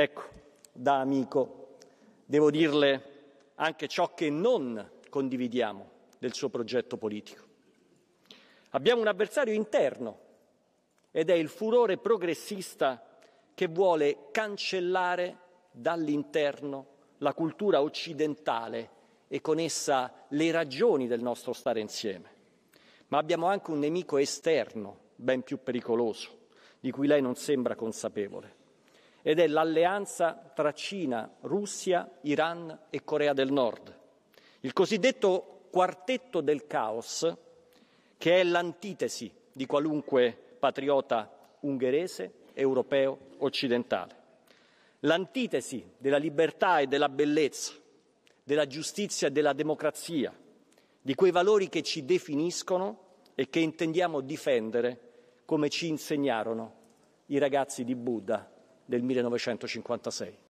Ecco, da amico, devo dirle anche ciò che non condividiamo del suo progetto politico. Abbiamo un avversario interno ed è il furore progressista che vuole cancellare dall'interno la cultura occidentale e con essa le ragioni del nostro stare insieme. Ma abbiamo anche un nemico esterno, ben più pericoloso, di cui lei non sembra consapevole ed è l'alleanza tra Cina, Russia, Iran e Corea del Nord. Il cosiddetto quartetto del caos, che è l'antitesi di qualunque patriota ungherese, europeo, occidentale. L'antitesi della libertà e della bellezza, della giustizia e della democrazia, di quei valori che ci definiscono e che intendiamo difendere come ci insegnarono i ragazzi di Buddha del 1956.